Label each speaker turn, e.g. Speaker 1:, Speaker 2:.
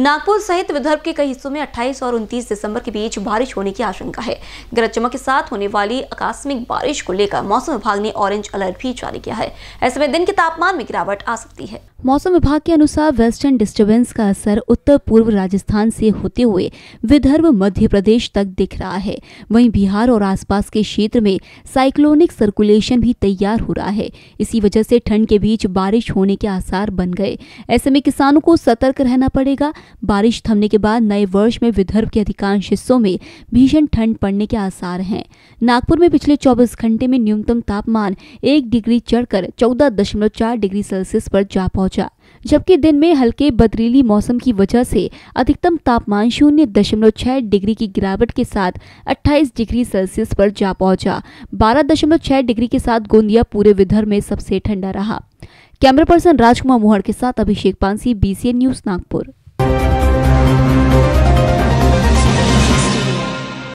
Speaker 1: नागपुर सहित विदर्भ के कई हिस्सों में अट्ठाईस और उनतीस दिसंबर के बीच बारिश होने की आशंका है गरज चमक के साथ होने वाली आकस्मिक बारिश को लेकर मौसम विभाग ने ऑरेंज अलर्ट भी जारी किया है ऐसे में दिन के तापमान में गिरावट आ सकती है मौसम विभाग के अनुसार वेस्टर्न डिस्टर्बेंस का असर उत्तर पूर्व राजस्थान से होते हुए विदर्भ मध्य प्रदेश तक दिख रहा है वहीं बिहार और आसपास के क्षेत्र में साइक्लोनिक सर्कुलेशन भी तैयार हो रहा है इसी वजह से ठंड के बीच बारिश होने के आसार बन गए ऐसे में किसानों को सतर्क रहना पड़ेगा बारिश थमने के बाद नए वर्ष में विदर्भ के अधिकांश हिस्सों में भीषण ठंड पड़ने के आसार हैं नागपुर में पिछले 24 घंटे में न्यूनतम तापमान एक डिग्री चढ़कर 14.4 डिग्री सेल्सियस पर जा पहुंचा जबकि दिन में हल्के बदरीली मौसम की वजह से अधिकतम तापमान शून्य दशमलव छह डिग्री की गिरावट के साथ 28 डिग्री सेल्सियस पर जा पहुंचा 12.6 डिग्री के साथ गोंदिया पूरे विदर्भ में सबसे ठंडा रहा कैमरा पर्सन राजकुमार मोहर के साथ अभिषेक पांसी बीसीएन न्यूज नागपुर